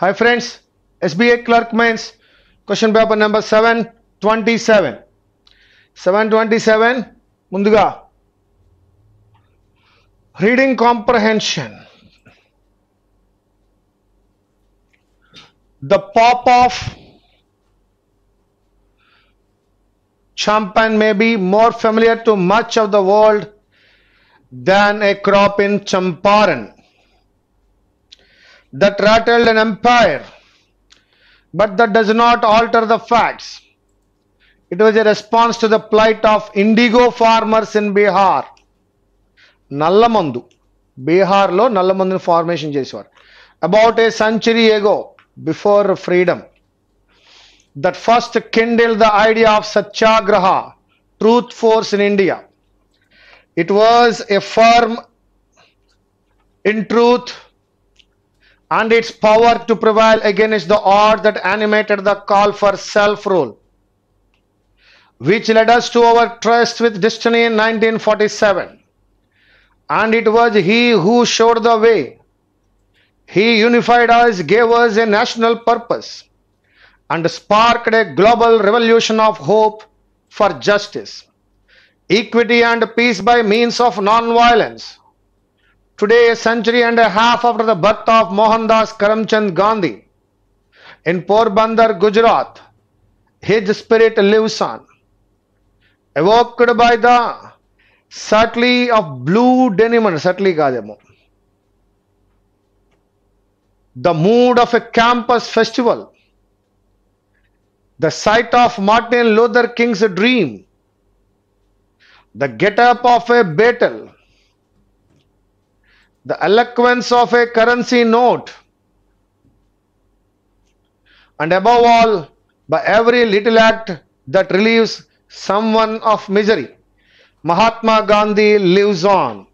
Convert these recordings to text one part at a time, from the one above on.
Hi friends, SBA clerk mains question paper number seven twenty seven. Seven twenty seven. Seven reading comprehension. The pop of champagne may be more familiar to much of the world than a crop in champaran that rattled an empire. But that does not alter the facts. It was a response to the plight of indigo farmers in Bihar. Nallamandu. Bihar lo Nallamandu formation jeswar. About a century ago, before freedom, that first kindled the idea of Satyagraha, truth force in India. It was a firm in truth and its power to prevail against the odds that animated the call for self rule, which led us to our trust with destiny in 1947. And it was he who showed the way. He unified us, gave us a national purpose, and sparked a global revolution of hope for justice, equity, and peace by means of non violence Today, a century and a half after the birth of Mohandas Karamchand Gandhi in Porbandar, Gujarat, his spirit lives on. Evoked by the subtlety of blue denim, subtly the mood of a campus festival, the sight of Martin Luther King's dream, the get up of a battle the eloquence of a currency note, and above all, by every little act that relieves someone of misery, Mahatma Gandhi lives on.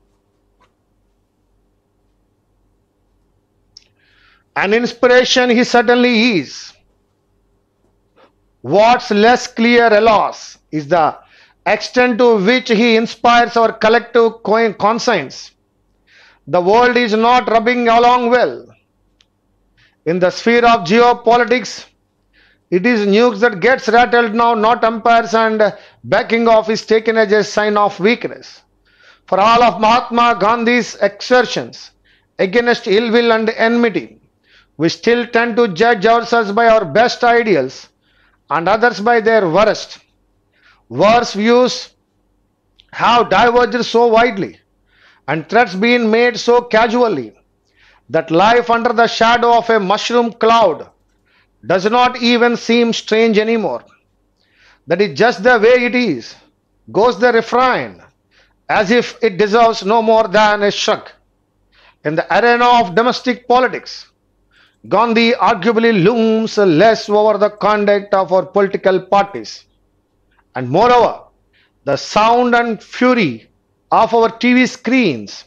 An inspiration he certainly is. What's less clear, alas, is the extent to which he inspires our collective conscience the world is not rubbing along well. In the sphere of geopolitics, it is nukes that gets rattled now, not empires, and backing off is taken as a sign of weakness. For all of Mahatma Gandhi's exertions against ill will and enmity, we still tend to judge ourselves by our best ideals and others by their worst. Worse views have diverged so widely and threats being made so casually that life under the shadow of a mushroom cloud does not even seem strange anymore. That is just the way it is, goes the refrain, as if it deserves no more than a shrug. In the arena of domestic politics, Gandhi arguably looms less over the conduct of our political parties. And moreover, the sound and fury of our TV screens.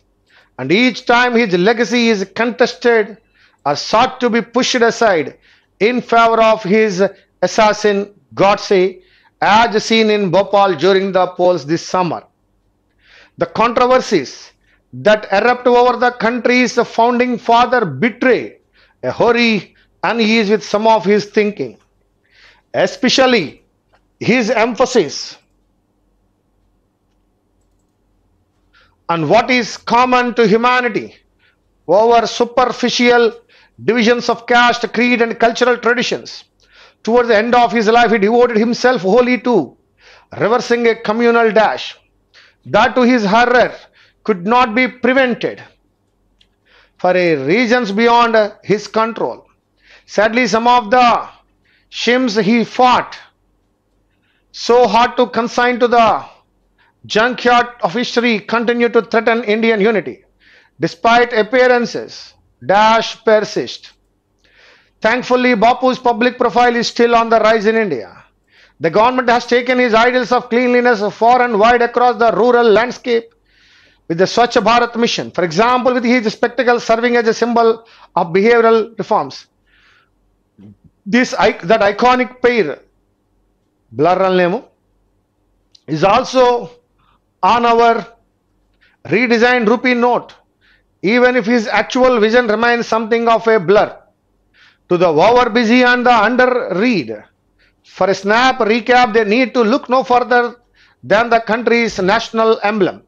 And each time his legacy is contested or sought to be pushed aside in favor of his assassin Godse, as seen in Bhopal during the polls this summer. The controversies that erupt over the country's founding father betray a hurry and ease with some of his thinking, especially his emphasis and what is common to humanity over superficial divisions of caste, creed, and cultural traditions. Towards the end of his life, he devoted himself wholly to reversing a communal dash. That to his horror could not be prevented for reasons beyond his control. Sadly, some of the shims he fought so hard to consign to the Junkyard officially continue to threaten Indian unity. Despite appearances, Dash persist. Thankfully, Bapu's public profile is still on the rise in India. The government has taken his ideals of cleanliness far and wide across the rural landscape with the Swachh Bharat mission. For example, with his spectacle serving as a symbol of behavioral reforms. This that iconic pair, Blur and Lemu, is also on our redesigned rupee note, even if his actual vision remains something of a blur. To the overbusy and the under-read, for a snap recap, they need to look no further than the country's national emblem.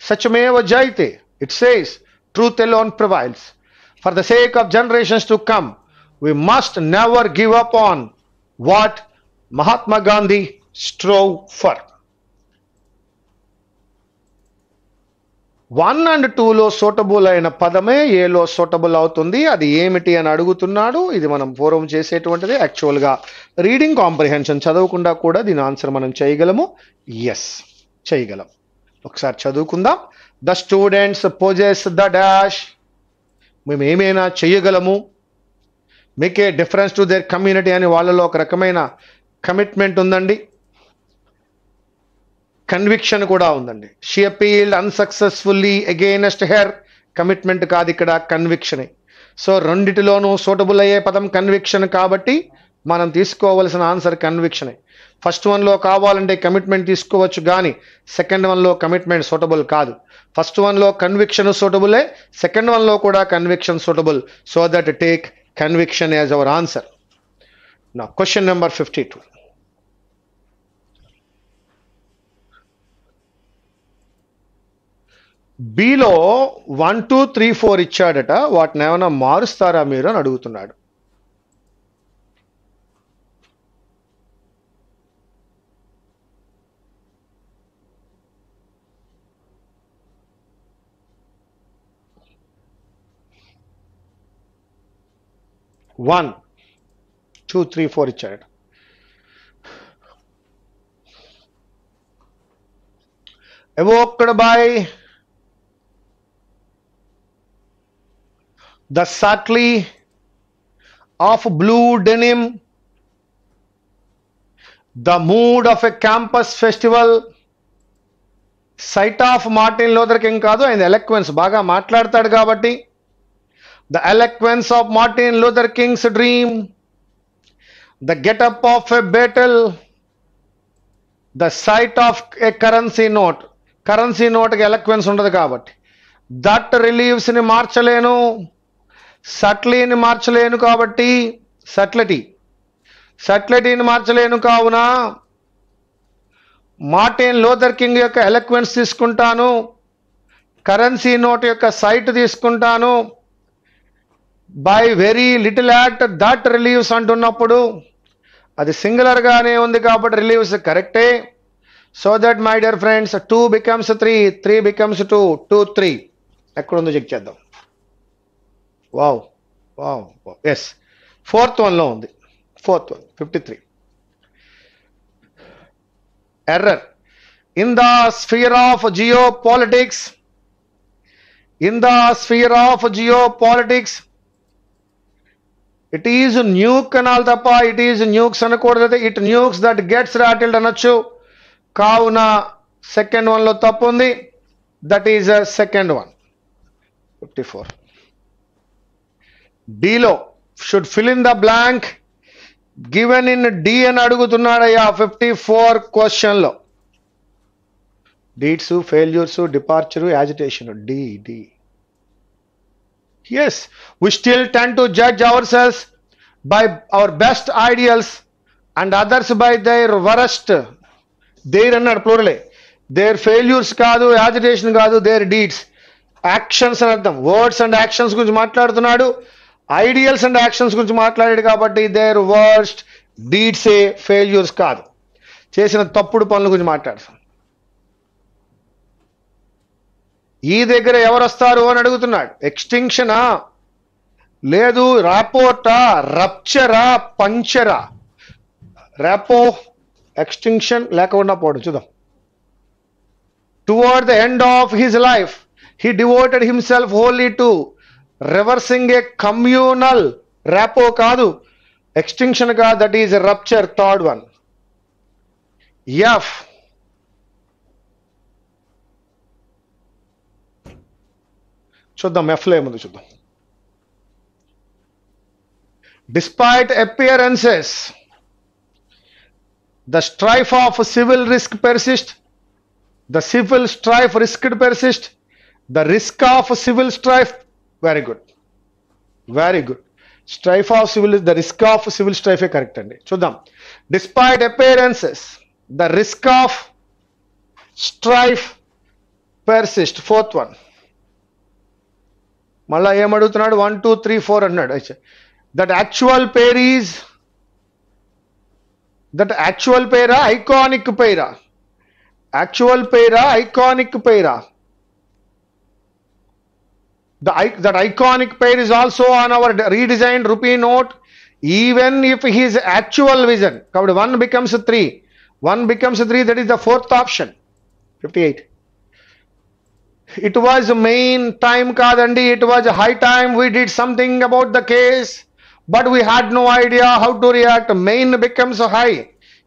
Sachmeva Jayate, it says, truth alone prevails. For the sake of generations to come, we must never give up on what Mahatma Gandhi strove for. One and టూలో suitable అయిన పదమే ఏలో suitable అవుతుంది అది ఏమిటి అని అడుగుతున్నాడు ఇది మనం పూర్వం చేసేటువంటిది యాక్చువల్గా రీడింగ్ కాంప్రిహెన్షన్ చదవకుండా కూడా దీని ఆన్సర్ మనం చేయగలము ఎస్ చేయగలం ఒకసారి చదువుకుందాం the students possess the dash మేము ఏమైనా చేయగలము make a difference to their community అని వాళ్ళలో ఒక రకమైన కమిట్మెంట్ ఉందండి కన్విక్షన్ కూడా ఉందండి she appealed unsuccessfully against her commitment కాదు ఇక్కడ కన్విక్షనే సో రెండిటిలోనూ సూటబుల్ అయ్యే పదం కన్విక్షన్ కాబట్టి మనం తీసుకోవలసిన ఆన్సర్ కన్విక్షనే ఫస్ట్ వన్లో కావాలంటే కమిట్మెంట్ తీసుకోవచ్చు కానీ సెకండ్ వన్లో కమిట్మెంట్ సూటబుల్ కాదు ఫస్ట్ వన్లో కన్విక్షన్ సూటబులే సెకండ్ వన్లో కూడా conviction suitable so that take conviction as our answer నా question number fifty two below one two three four ఇచ్చాడట వాటిని ఏమైనా మారుస్తారా మీరు అని అడుగుతున్నాడు వన్ టూ త్రీ ఫోర్ ఇచ్చాడట ఎవో ఒక్కడ boy the subtly of blue denim, the mood of a campus festival, sight of Martin Luther King Kadu and the eloquence, Baga Matlar Tadgavati, the eloquence of Martin Luther King's dream, the get up of a battle, the sight of a currency note, currency note eloquence under the Gavati. That relieves in a Marchaleno. సట్లీని మార్చలేను కాబట్టి సట్లటి సట్లటీని మార్చలేను కావున Martin Luther king యొక్క eloquence తీసుకుంటాను currency note యొక్క sight తీసుకుంటాను by very little act that relieves అంటున్నప్పుడు అది సింగులర్గానే ఉంది కాబట్టి రిలీవ్స్ కరెక్టే so that my dear friends two becomes three three becomes two two three ఎక్కడుందో చెక్ చేద్దాం వావ్ వావ్ ఎస్ ఫోర్త్ వన్లో ఉంది fourth one fifty three error in the sphere of geopolitics in the sphere of geopolitics it is nuke అనాలి తప్ప it is nukes అనకూడదు it nukes that gets rattled అనొచ్చు కావున second వన్లో తప్పు ఉంది that is second one fifty four డీలో should fill in the blank given in D అని అడుగుతున్నాడయ్యా ఫిఫ్టీ ఫోర్ క్వశ్చన్లో deeds failures departure agitation D D yes we still tend to judge ourselves by our best ideals and others by their worst their అన్నాడు ప్లూరలే their failures కాదు agitation కాదు their deeds actions అని అర్థం words and actions గురించి మాట్లాడుతున్నాడు ideals and actions గురించి మాట్లాడాడు కాబట్టి దేర్ వర్స్ట్ డీడ్స్ ఏ ఫెయిల్యూర్స్ కాదు చేసిన తప్పుడు పనుల గురించి మాట్లాడతాం ఈ దగ్గర ఎవరు వస్తారు అని అడుగుతున్నాడు ఎక్స్టింక్షనా లేదు రాపోటా రప్చరా పంచరా రాపో ఎక్స్టింక్షన్ లేకుండా పోవడం చూద్దాం toward the end of his life he devoted himself wholly to reversing a communal rapport కాదు ఎక్స్టింక్షన్ కా that is rupture third one F చూద్దాం ఎఫ్లో ఏముంది చూద్దాం despite appearances the strife of civil risk persist the civil strife risked persist the risk of civil strife very good very good strife of civil the risk of civil స్ట్రైఫే correct అండి చూద్దాం despite appearances the risk of strife persist fourth one మళ్ళీ ఏమడుగుతున్నాడు one two three four అన్నాడు that actual pair is that actual para iconic para actual para iconic para The, that iconic pair is also on our redesigned rupee note, even if his actual vision, covered 1 becomes 3, 1 becomes 3, that is the fourth option, 58. It was main time, Kadandi, it was high time we did something about the case, but we had no idea how to react. Main becomes high.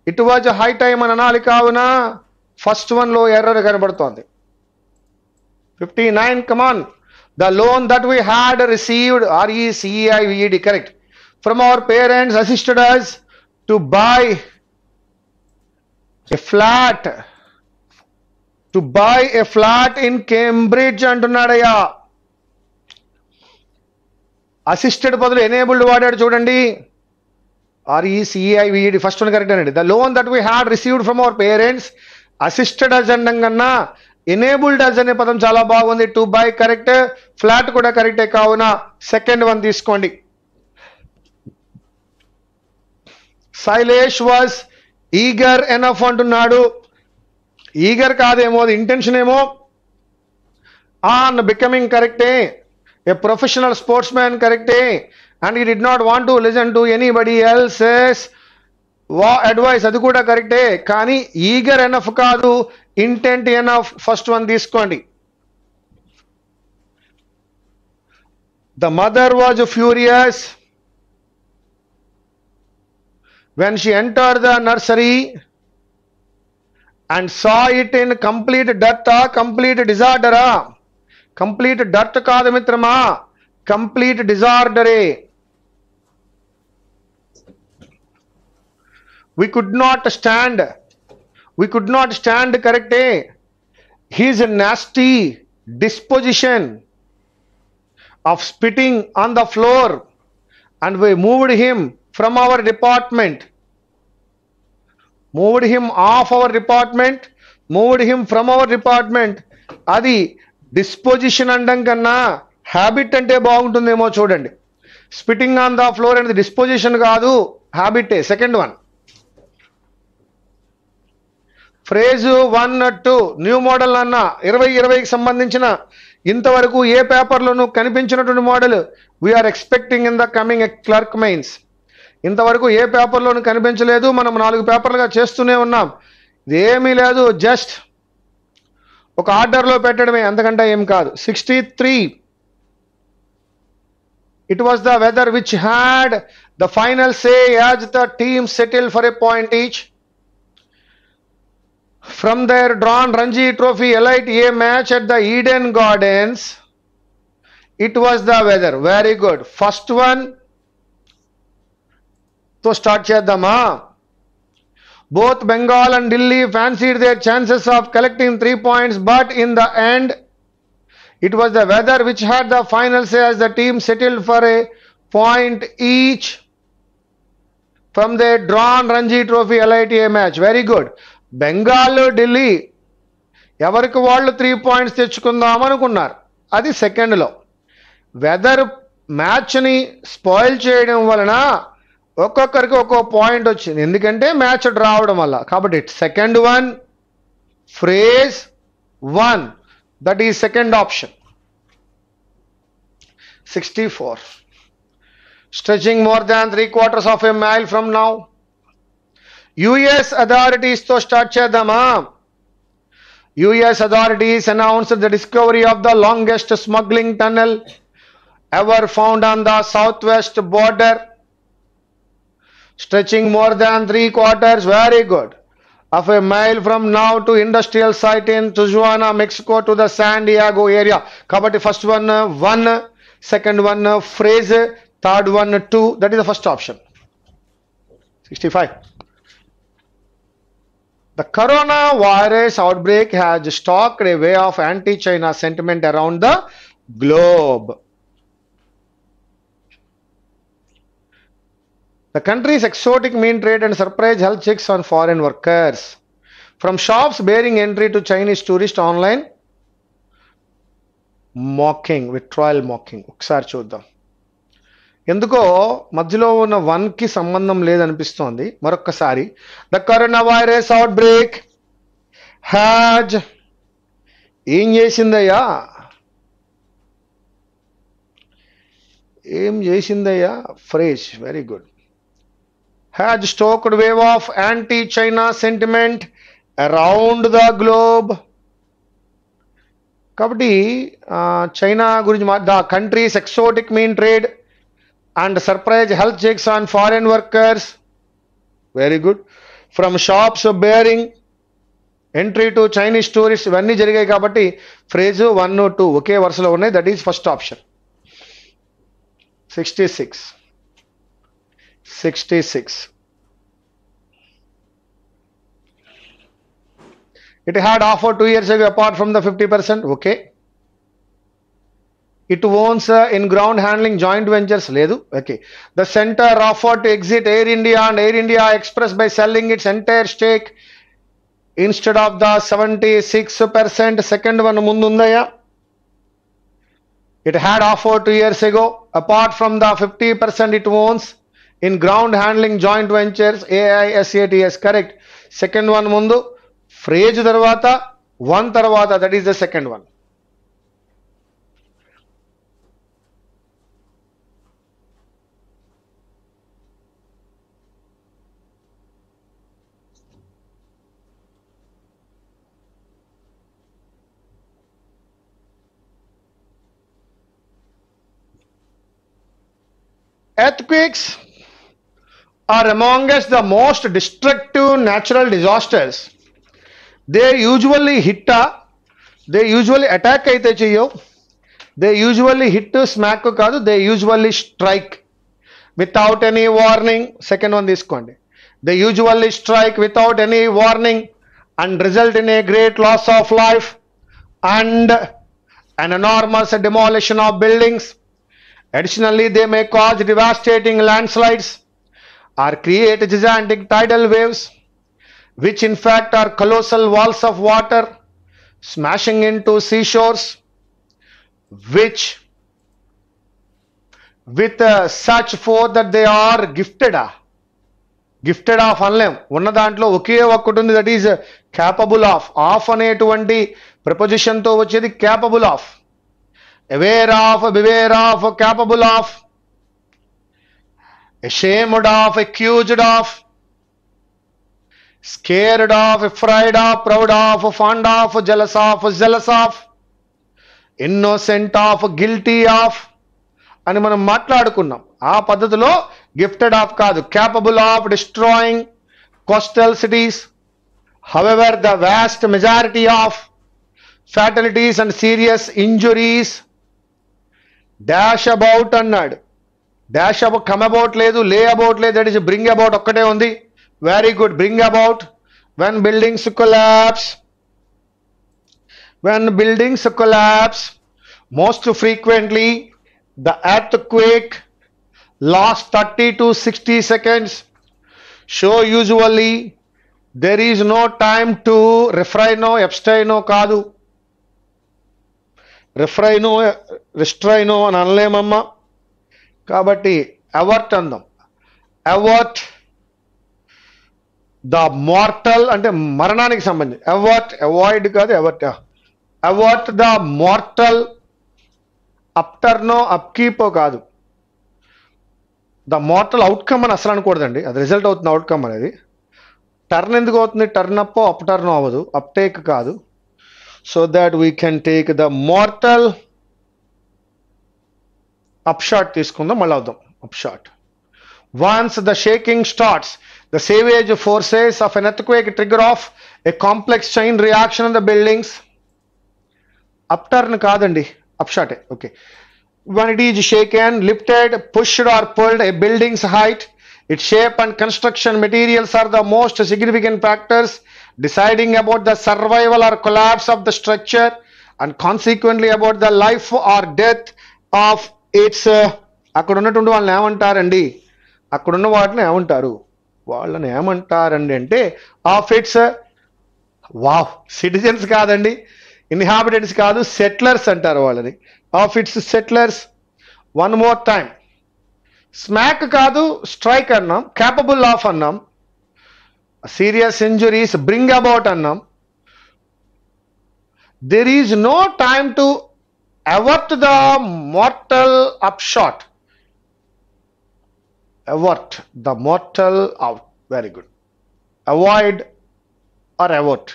It was high time అని అనాలి కావున first వన్లో error కనబడుతోంది fifty nine come on the loan that we had received R E C E I V E D correct from our parents assisted us to buy a flat to buy a flat in Cambridge అంటున్నాడయ్యా assisted బదులు enabled వాడాడు చూడండి ఆర్ఈసిఐవిఈడి first one correct అండి the loan that we had received from our parents assisted అజెండం కన్నా enabled అజ్ అనే పదం చాలా బాగుంది to buy correct flat కూడా కరెక్టే కావున సెకండ్ వన్ తీసుకోండి శైలేష్ వాజ్ ఈగర్ ఎనఫ్ అంటున్నాడు ఈగర్ కాదేమో అది ఇంటెన్షన్ ఏమో ఆన్ బికమింగ్ కరెక్టే ఏ ప్రొఫెషనల్ స్పోర్ట్స్ మ్యాన్ కరెక్టే and he did not want to listen to anybody else's వా అడ్వైస్ అది కూడా కరెక్టే కానీ ఈగర్ ఎనఫ్ కాదు ఇంటెంట్ first one this తీసుకోండి The mother was furious when she entered the nursery and saw it in complete dirt, complete disorder, complete dirt కాదు మిత్రమా complete disorder. We could not stand we could not stand correct day. His nasty disposition of spitting on the floor, and we moved him from our department. Moved him off our department, moved him from our department. అది disposition అనడం కన్నా habit అంటే బాగుంటుందేమో చూడండి spitting on the floor అనేది disposition కాదు హ్యాబిటే second one phrase one two new model అన్న ఇరవై ఇరవైకి సంబంధించిన ఇంతవరకు ఏ పేపర్లోనూ కనిపించినటువంటి model we're expecting in the coming clerk mains ఇంతవరకు ఏ పేపర్లోనూ కనిపించలేదు మనం నాలుగు పేపర్లుగా చేస్తూనే ఉన్నాం ఇదేమీ లేదు జస్ట్ ఒక ఆర్డర్లో పెట్టడమే అంతకంటే ఏం కాదు sixty three it was the weather which had the final say as the team settle for a point each From their drawn Ranji Trophy Elite A match at the Eden Gardens, it was the weather. Very good. First one. So start Cheddama. Both Bengal and Delhi fancied their chances of collecting three points, but in the end, it was the weather which had the final say as the team settled for a point each from the drawn Ranji Trophy LITA match. Very good. Bengal Delhi ఎవరికి వాళ్ళు three points తెచ్చుకుందాం అనుకున్నారు అది సెకండ్లో weather మ్యాచ్ని spoil చేయడం వలన ఒక్కొక్కరికి ఒక్కో పాయింట్ వచ్చింది ఎందుకంటే మ్యాచ్ రావడం వల్ల కాబట్టి second one phrase one that ఈ second option sixty four stretching more than three quarters of a mile from now US authorities తో స్టార్ట్ చేద్దామా US authorities announced the discovery of the longest smuggling tunnel ever found on the southwest border stretching more than 3 quarters very good of a mile from now to industrial site in Tijuana, Mexico to the San Diego area. Kabati first one, one, second one, phrase, third one, two. That is the first option. 65. The coronavirus outbreak has stalked a wave of anti China sentiment around the globe. The country's exotic mean trade and surprise health checks on foreign workers. From shops bearing entry to Chinese tourists online, mocking, with trial mocking. Uksar చూద్దాం ఎందుకో మధ్యలో ఉన్న వన్కి సంబంధం లేదనిపిస్తోంది మరొక్కసారి the corona virus outbreak has ఏం చేసిందయ్యా ఏం చేసిందయ్యా fresh very good has stoked wave of anti China sentiment around the globe కాబట్టి చైనా గురించి the countries exotic main trade and surprise health checks on foreign workers. Very good. From shops bearing entry to Chinese tourist ఇవన్నీ జరిగాయి కాబట్టి phrase one two ఒకే వరుసలో ఉన్నాయి that is first option sixty six sixty six it had offer two years apart from the fifty percent okay it owns in ground handling joint ventures లేదు okay the centre offer to exit Air India and Air India Express by selling its entire stake instead of the seventy six percent second one ముందుందయ్యా it had offer two years ago apart from the fifty percent it owns in ground handling joint ventures AISATS correct second one ముందు phrase తర్వాత one తర్వాత that is the second one Earthquakes are amongst the most destructive natural disasters. They usually hit they they usually uh, అయితే చెయ్యవు they usually hit smack కాదు they usually strike without any warning second one తీసుకోండి they usually strike without any warning and result in a great loss of life and an enormous demolition of buildings Additionally, they may cause devastating landslides or create gigantic tidal waves, which in fact are colossal walls of water smashing into seashores, which with uh, such force that they are gifted. Uh, gifted of అనలేం ఉన్న దాంట్లో ఒకే ఒక్కటి ఉంది that is capable of of అనేటువంటి ప్రపోజిషన్తో వచ్చేది capable of aware of beware of capable of ashamed of accused of scared of afraid of proud of fond of jealous of jealous of innocent of guilty of అని మనం మాట్లాడుకున్నాం ఆ పద్ధతిలో gifted of కాదు capable of destroying coastal cities however the vast majority of fatalities and serious injuries dash about అన్నాడు dash about come about లేదు lay about లేదు that is bring about ఒక్కటే ఉంది very good bring about when buildings collapse when buildings collapse most frequently the earthquake last thirty to sixty seconds so usually there is no time to రిఫ్రైనో ఎప్స్టైనో కాదు refrain రిస్ట్రైను అని అనలేమమ్మా కాబట్టి avert అందాం avert the mortal అంటే మరణానికి సంబంధించి avert avoid కాదు అవర్ట్ అవర్ట్ ద మార్టల్ అప్టర్నో అప్కీపో కాదు ద మార్టల్ అవుట్కమ్ అని అసలు అనకూడదండి అది రిజల్ట్ అవుతుంది అవుట్కమ్ అనేది టర్న్ ఎందుకు అవుతుంది టర్న్ అప్ అప్ టర్న్ అవ్వదు అప్టేక్ కాదు so that we can take the mortal upshot This మళ్ళీ అవుదాం upshot once the shaking starts the savage forces of an earthquake trigger off a complex chain reaction in the buildings upturn కాదండి upshot okay when it is shaken lifted pushed or pulled a building's height its shape and construction materials are the most significant factors deciding about the survival or collapse of the structure and consequently about the life or death of its అక్కడ ఉన్నటువంటి వాళ్ళని ఏమంటారండి అక్కడ ఉన్న వాటిని ఏమంటారు వాళ్ళని ఏమంటారండి అంటే ఆఫ్ ఇట్స్ వావ్ సిటిజన్స్ కాదండి ఇన్హాబిటెంట్స్ కాదు సెట్లర్స్ అంటారు వాళ్ళని of its settlers one more time smack కాదు స్ట్రైక్ అన్నాం క్యాపబుల్ ఆఫ్ అన్నాం సీరియస్ ఇంజురీస్ బ్రింగ్ అబౌట్ అన్నాం there is no time to avert the mortal upshot avert the mortal out very good avoid or avert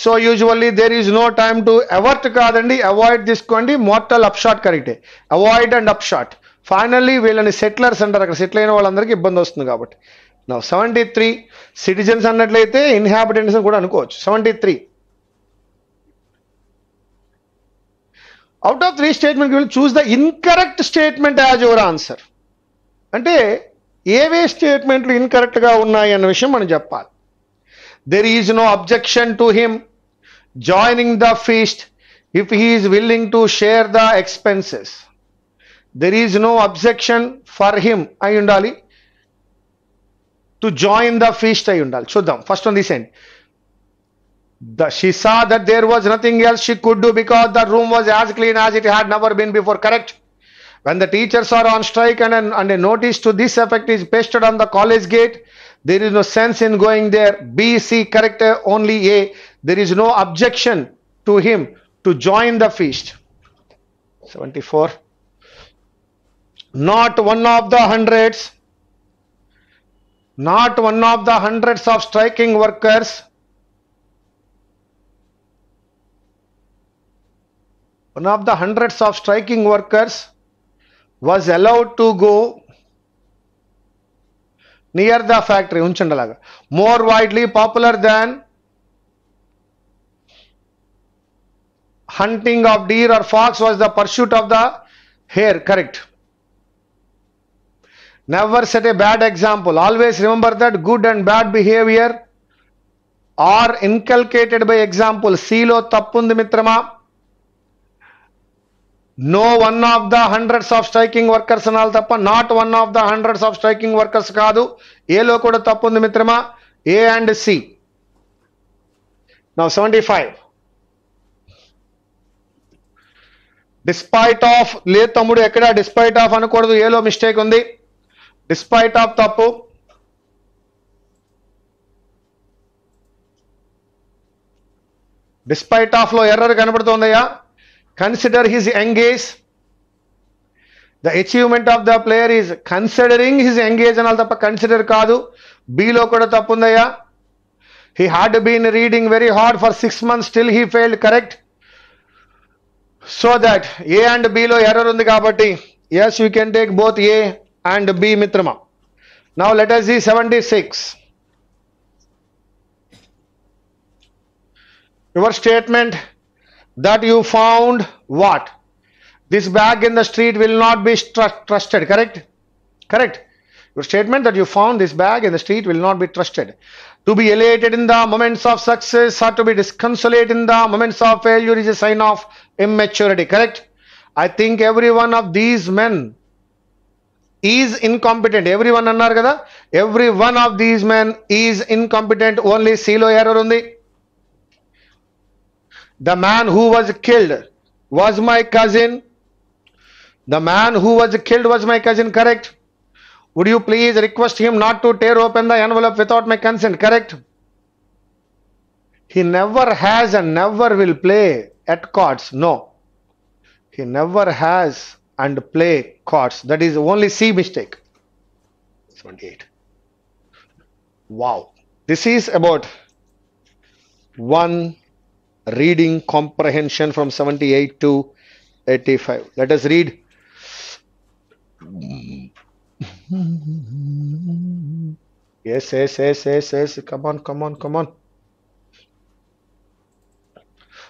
so usually there is no time to avert కాదండి avoid తీసుకోండి mortal upshot కరెక్టే avoid and up shot finally వీళ్ళని settlers అంటారు అక్కడ settle అయిన వాళ్ళందరికీ ఇబ్బంది వస్తుంది కాబట్టి నా సెవెంటీ త్రీ సిటిజన్స్ అన్నట్లయితే ఇన్హాబిటెంట్స్ కూడా అనుకోవచ్చు seventy three out of three statement will choose the incorrect statement as your answer అంటే ఏవే స్టేట్మెంట్లు ఇన్కరెక్ట్గా ఉన్నాయి అన్న విషయం మనం చెప్పాలి there is no objection to him joining the feast if he is willing to share the expenses there is no objection for him అయి ఉండాలి to join the feast అయి So, చూద్దాం First on this end the, she saw that there was nothing else she could do because the room was as clean as it had never been before correct when the teachers are on strike and, and a notice to this effect is pasted on the college gate, there is no sense in going there. B, C, correct, only A. There is no objection to him to join the feast. 74. Not one of the hundreds not one of the hundreds of striking workers one of the hundreds of striking workers was allowed to go near the factory Unchandalaga, more widely popular than hunting of deer or fox was the pursuit of the hare correct never set a bad example always remember that good and bad behavior are inculcated by example సీలో తప్పుంది మిత్రమా no one of the hundreds of striking workers అనాలి తప్ప not one of the hundreds of striking workers కాదు ఏలో కూడా తప్పు ఉంది మిత్రమా A and C now seventy five despite of లే తమ్ముడు ఎక్కడ డిస్పైట్ ఆఫ్ అనకూడదు ఏలో మిస్టేక్ ఉంది డిస్పైట్ ఆఫ్ తప్పు డిస్పైట్ ఆఫ్ లో ఎర్రర్ కనబడుతోందయ్యా consider his engage the achievement of the player is considering his engage అనాలి తప్ప కన్సిడర్ కాదు బీలో కూడా తప్పు ఉందయ్యా he had been reading very hard for six months still he failed correct so that A and బిలో error ఉంది కాబట్టి yes you can take both A and B Mitrama. Now let us see 76. Your statement that you found what? This bag in the street will not be tr trusted, correct? Correct. Your statement that you found this bag in the street will not be trusted. To be elated in the moments of success or to be disconsolate in the moments of failure is a sign of immaturity, correct? I think every one of these men is incompetent every one అన్నారు కదా every one of these men is incompetent only సీలో error ఉంది the man who was killed was my cousin the man who was killed was my cousin correct would you please request him not to tear open the envelope without my consent correct he never has and never will play at cards no he never has and play chords. That is only C mistake. 28. Wow. This is about one reading comprehension from 78 to 85. Let us read. Yes, yes, yes, yes, yes. Come on, come on, come on.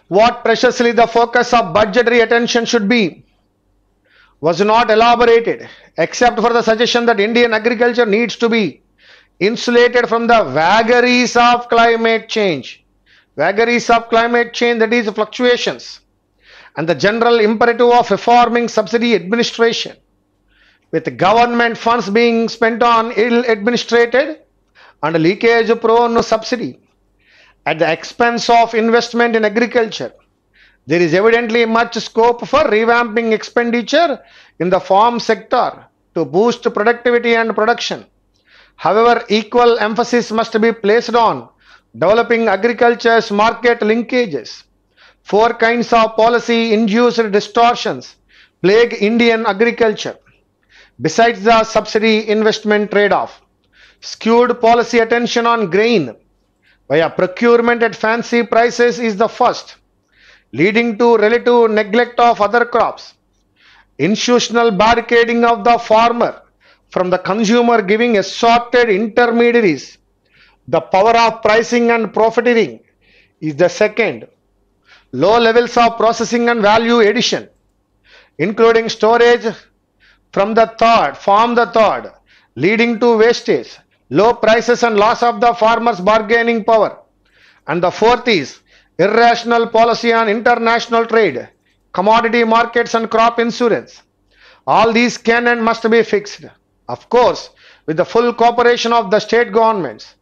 What preciously the focus of budgetary attention should be was not elaborated except for the suggestion that Indian agriculture needs to be insulated from the vagaries of climate change. Vagaries of climate change, that is fluctuations, and the general imperative of reforming subsidy administration, with government funds being spent on ill administrated and leakage prone subsidy at the expense of investment in agriculture there is evidently much scope for revamping expenditure in the farm sector to boost productivity and production. However, equal emphasis must be placed on developing agriculture's market linkages. Four kinds of policy induced distortions plague Indian agriculture. Besides the subsidy investment trade off, skewed policy attention on grain via procurement at fancy prices is the first leading to relative neglect of other crops, institutional barricading of the farmer from the consumer giving assorted intermediaries, the power of pricing and profiteering is the second, low levels of processing and value addition, including storage from the third, form the third, leading to wastage, low prices and loss of the farmer's bargaining power. And the fourth is irrational policy on international trade, commodity markets and crop insurance. All these can and must be fixed. Of course, with the full cooperation of the state governments.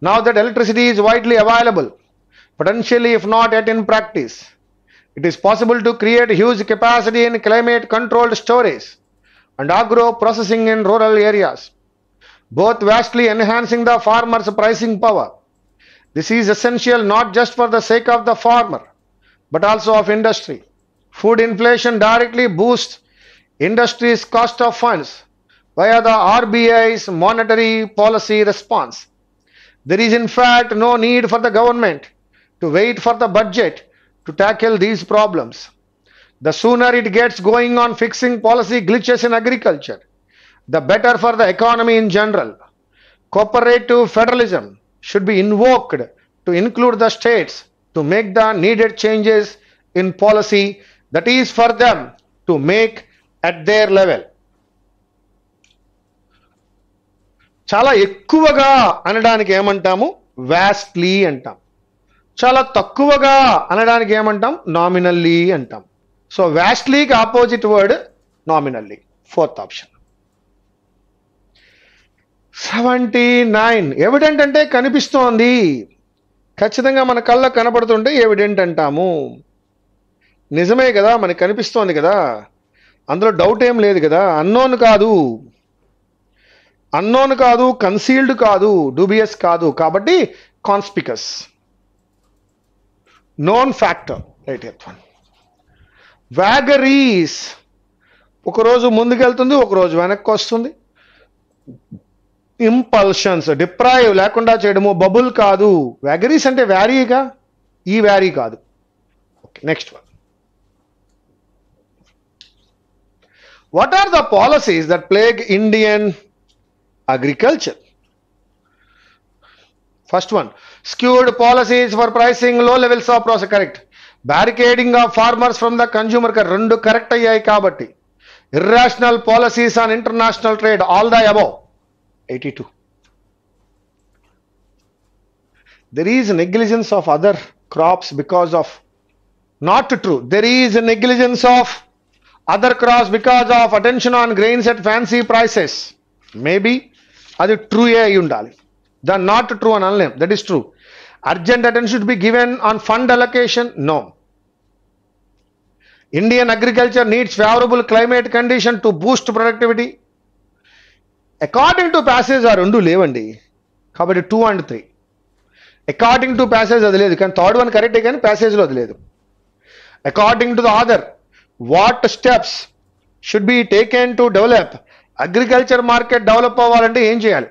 Now that electricity is widely available, potentially if not yet in practice, it is possible to create huge capacity in climate controlled storage and agro processing in rural areas, both vastly enhancing the farmer's pricing power. This is essential not just for the sake of the farmer, but also of industry. Food inflation directly boosts industry's cost of funds via the RBI's monetary policy response. There is in fact no need for the government to wait for the budget to tackle these problems. The sooner it gets going on fixing policy glitches in agriculture, the better for the economy in general. Cooperative federalism should be invoked to include the states to make the needed changes in policy that is for them to make at their level చాలా ఎక్కువగా అనడానికి ఏమంటాము వ్యాస్ట్లీ అంటాం చాలా తక్కువగా అనడానికి ఏమంటాం nominally అంటాం సో వ్యాస్ట్లీకి opposite word nominally fourth option seventy nine evident అంటే కనిపిస్తోంది ఖచ్చితంగా మన కళ్ళ కనపడుతుంటే ఎవిడెంట్ అంటాము నిజమే కదా మనకి కనిపిస్తోంది కదా అందులో డౌట్ ఏం లేదు కదా అన్నోన్ కాదు అన్నోన్ కాదు కన్సీల్డ్ కాదు డూబియస్ కాదు కాబట్టి conspicuous known factor right one vagaries ఒకరోజు ముందుకెళ్తుంది ఒకరోజు వెనక్కి వస్తుంది ఇంపల్షన్స్ డిప్రైవ్ లేకుండా చేయడము బబుల్ కాదు వ్యాగరీస్ అంటే వ్యారీగా ఈ వ్యారీ కాదు okay next one what are the policies that plague Indian agriculture first one policies for pricing low levels of process correct barricading of farmers from the the కర్ రెండు కరెక్ట్ అయ్యాయి కాబట్టి irrational policies on international trade all the above 82 there is negligence of other crops because of not true there is negligence of other crops because of attention on grains at fancy prices maybe అది true A అయి ఉండాలి దాన్ని not true అని అనలేం that is true urgent attention should be given on fund allocation no Indian agriculture needs favourable climate condition to boost productivity according to passage ఆ రెండు లేవండి కాబట్టి two and three according to passage అది లేదు కానీ third one కరెక్టే కానీ ప్యాసేజ్లో అది లేదు according to the other what steps should be taken to develop agriculture market develop అవ్వాలంటే ఏం చేయాలి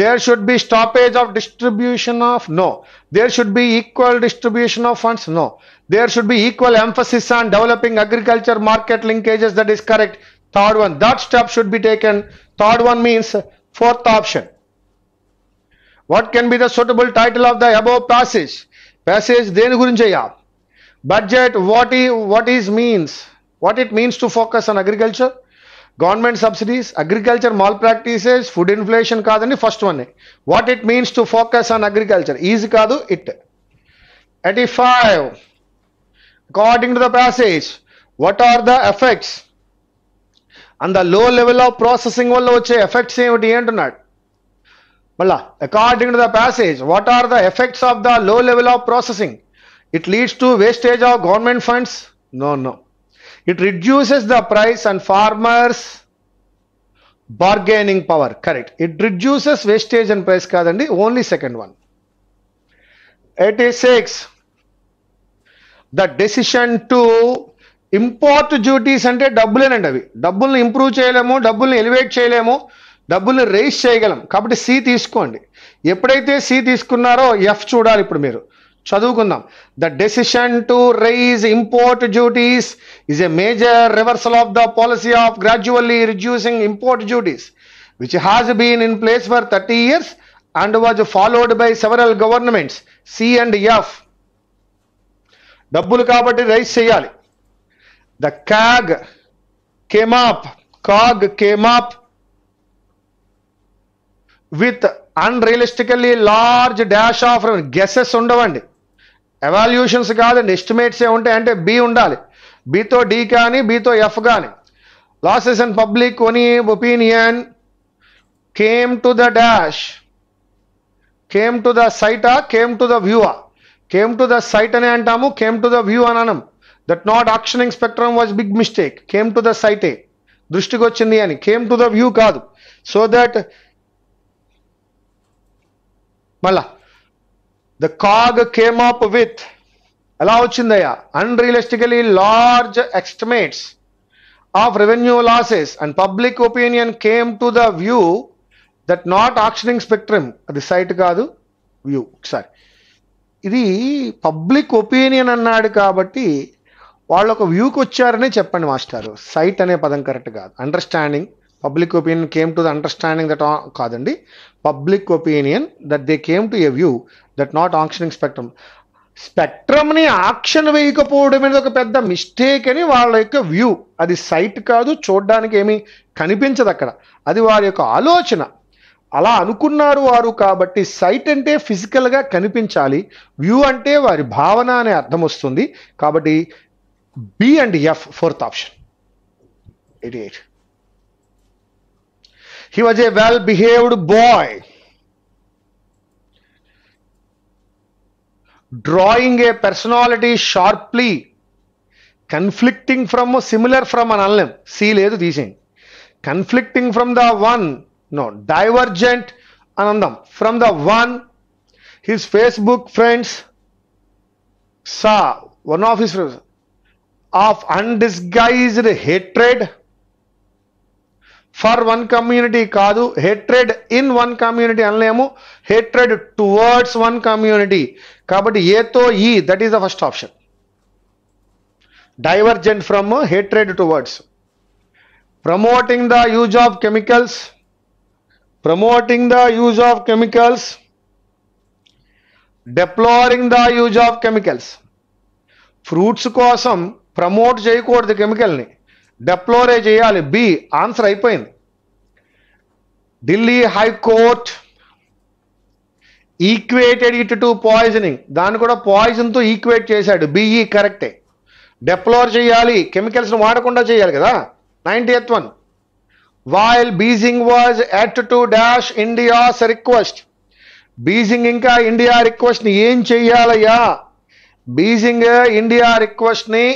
there should be stoppage of distribution of no there should be equal distribution of funds no there should be equal emphasis on developing agriculture market linkages that is correct third one that step should be taken Third one means fourth option. What can be the suitable title of the above passage? Passage దేని గురించయ్యా budget what is, what is means what it means to focus on agriculture government subsidies agriculture mall food inflation inflation కాదండి first one what it means to focus on agriculture is కాదు it eighty five according to the passage what are the effects and low level of processing వల్ల వచ్చే ఎఫెక్ట్స్ ఏమిటి అంటున్నాడు మళ్ళా according to the passage what are the effects of the low level of processing it leads to wastage of government funds no no it reduces the price and farmers bargaining power correct it reduces wastage and price కాదండి only second one eighty six the decision to import duties అంటే డబ్బులేనండి అవి డబ్బుల్ని improve చేయలేము డబ్బుల్ని elevate చేయలేము డబ్బుల్ని race చేయగలం కాబట్టి సి తీసుకోండి ఎప్పుడైతే సి తీసుకున్నారో ఎఫ్ చూడాలి ఇప్పుడు మీరు చదువుకుందాం the decision to raise import duties is a major reversal of the policy of gradually reducing import duties which has been in place for thirty years and was followed by several governments C and F డబ్బులు కాబట్టి raise చేయాలి the CAG came up, Cog came up with unrealistically large dash of guesses ఉండవండి evaluations కాదండి estimates ఏ ఉంటాయి అంటే B ఉండాలి బీతో D కానీ బీతో ఎఫ్ కానీ లాసెస్ అండ్ పబ్లిక్ ఒనీ opinion came to the dash came to the సైటా కేమ్ టు ద వ్యూఆ కేమ్ టు ద సైట్ అనే అంటాము కేమ్ టు ద వ్యూ అని అనం that not auctioning spectrum was big mistake came to the సైటే దృష్టికి వచ్చింది అని కేమ్ టు ద వ్యూ కాదు సో దట్ మళ్ళా the CAG came up with ఎలా వచ్చిందయ్యా unrealistically large estimates of revenue losses and public opinion came to the view that not auctioning spectrum అది sight కాదు వ్యూ ఒకసారి ఇది పబ్లిక్ ఒపీనియన్ అన్నాడు కాబట్టి వాళ్ళు ఒక వ్యూకి వచ్చారనే చెప్పండి మాస్టారు సైట్ అనే పదం కరెక్ట్ కాదు understanding public opinion came to the understanding that కాదండి public opinion that they came to a view that not auctioning spectrum స్పెక్ట్రమ్ని ఆక్షన్ వేయకపోవడం అనేది ఒక పెద్ద మిస్టేక్ అని వాళ్ళ యొక్క వ్యూ అది సైట్ కాదు చూడడానికి ఏమీ కనిపించదు అక్కడ అది వారి యొక్క ఆలోచన అలా అనుకున్నారు వారు కాబట్టి సైట్ అంటే ఫిజికల్గా కనిపించాలి వ్యూ అంటే వారి భావన అనే అర్థం వస్తుంది కాబట్టి B and F, fourth option. 88. He was a well behaved boy. Drawing a personality sharply, conflicting from similar from an unknown. C లేదు తీసేయండి conflicting from the one no divergent anandam from the one his facebook friends saw one of his friends of undisguised hatred for one community కాదు hatred in one community అనలేము hatred towards one community కాబట్టి ఏతో ఈ that is the first option divergent from hatred towards promoting the use of chemicals promoting the use of chemicals deploring the use of chemicals fruits కోసం promote చేయకూడదు కెమికల్ని డెప్లోరే చేయాలి B answer అయిపోయింది Delhi high court equated it to poisoning దాన్ని కూడా పాయిజన్తో equate చేశాడు BE కరెక్టే డెప్లోర్ చేయాలి కెమికల్స్ని వాడకుండా చేయాలి కదా ninety eighth one while Beijing was yet to dash India's request Beijing ఇంకా ఇండియా రిక్వెస్ట్ని ఏం చెయ్యాలయ్యా బీజింగ్ ఇండియా రిక్వెస్ట్ని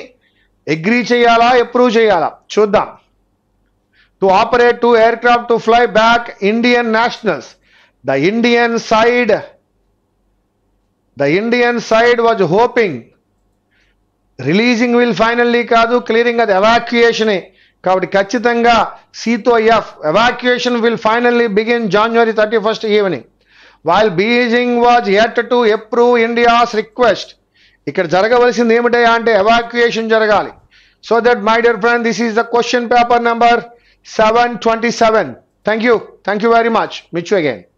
ఎగ్రీ చేయాలా అప్రూవ్ చేయాలా చూద్దాం to operate to aircraft to fly back Indian nationals the Indian side the Indian side was hoping releasing will finally కాదు clearing అది ఎవాక్యుయేషనే కాబట్టి ఖచ్చితంగా సీతో F evacuation will finally begin January thirty first evening while Beijing was yet to approve India's request ఇక్కడ జరగవలసింది ఏమిటయా అంటే evacuation జరగాలి So that my dear friend, this is the question paper number 727. Thank you. Thank you very much. Meet you again.